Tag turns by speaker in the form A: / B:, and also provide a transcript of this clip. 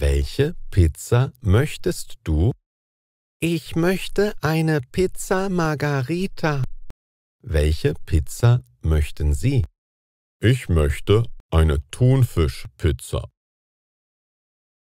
A: Welche Pizza möchtest du?
B: Ich möchte eine Pizza Margarita.
A: Welche Pizza möchten Sie? Ich möchte eine Thunfischpizza.